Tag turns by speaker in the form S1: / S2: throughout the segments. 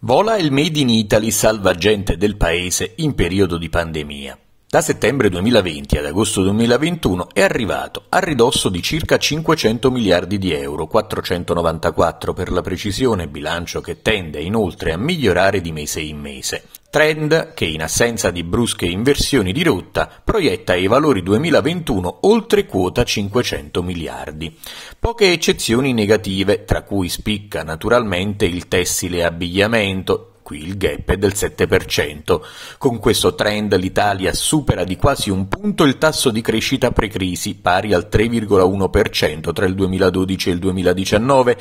S1: Vola il Made in Italy salvagente del paese in periodo di pandemia. Da settembre 2020 ad agosto 2021 è arrivato a ridosso di circa 500 miliardi di euro, 494 per la precisione, bilancio che tende inoltre a migliorare di mese in mese. Trend che in assenza di brusche inversioni di rotta proietta i valori 2021 oltre quota 500 miliardi. Poche eccezioni negative, tra cui spicca naturalmente il tessile e abbigliamento, Qui il gap è del 7%. Con questo trend l'Italia supera di quasi un punto il tasso di crescita pre-crisi, pari al 3,1% tra il 2012 e il 2019,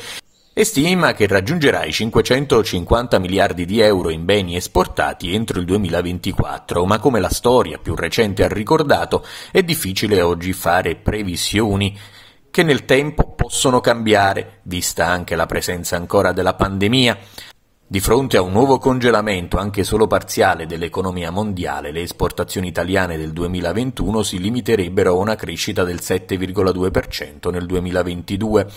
S1: e stima che raggiungerà i 550 miliardi di euro in beni esportati entro il 2024, ma come la storia più recente ha ricordato, è difficile oggi fare previsioni che nel tempo possono cambiare, vista anche la presenza ancora della pandemia. Di fronte a un nuovo congelamento anche solo parziale dell'economia mondiale, le esportazioni italiane del 2021 si limiterebbero a una crescita del 7,2% nel 2022.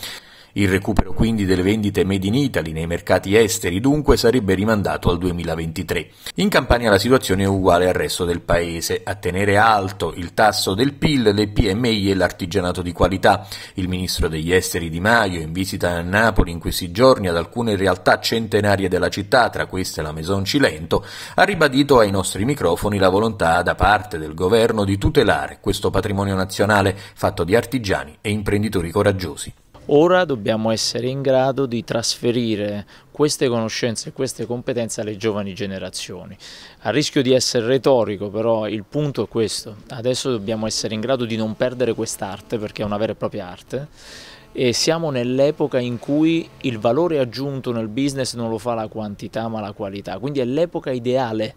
S1: Il recupero quindi delle vendite made in Italy nei mercati esteri dunque sarebbe rimandato al 2023. In Campania la situazione è uguale al resto del paese. A tenere alto il tasso del PIL, le PMI e l'artigianato di qualità. Il ministro degli esteri Di Maio, in visita a Napoli in questi giorni ad alcune realtà centenarie della città, tra queste la Maison Cilento, ha ribadito ai nostri microfoni la volontà da parte del governo di tutelare questo patrimonio nazionale fatto di artigiani e imprenditori coraggiosi.
S2: Ora dobbiamo essere in grado di trasferire queste conoscenze e queste competenze alle giovani generazioni. A rischio di essere retorico però il punto è questo, adesso dobbiamo essere in grado di non perdere quest'arte perché è una vera e propria arte e siamo nell'epoca in cui il valore aggiunto nel business non lo fa la quantità ma la qualità, quindi è l'epoca ideale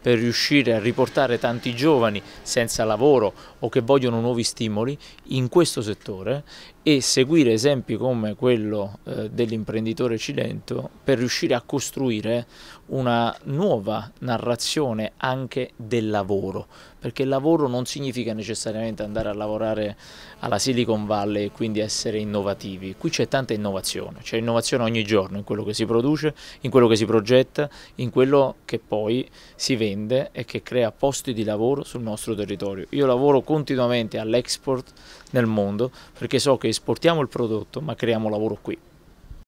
S2: per riuscire a riportare tanti giovani senza lavoro o che vogliono nuovi stimoli in questo settore e seguire esempi come quello eh, dell'imprenditore Cilento per riuscire a costruire una nuova narrazione anche del lavoro, perché il lavoro non significa necessariamente andare a lavorare alla Silicon Valley e quindi essere innovativi, qui c'è tanta innovazione, c'è innovazione ogni giorno in quello che si produce, in quello che si progetta, in quello che poi si vende vende e che crea posti di lavoro sul nostro territorio. Io lavoro continuamente all'export nel mondo perché so che esportiamo il prodotto ma creiamo lavoro qui.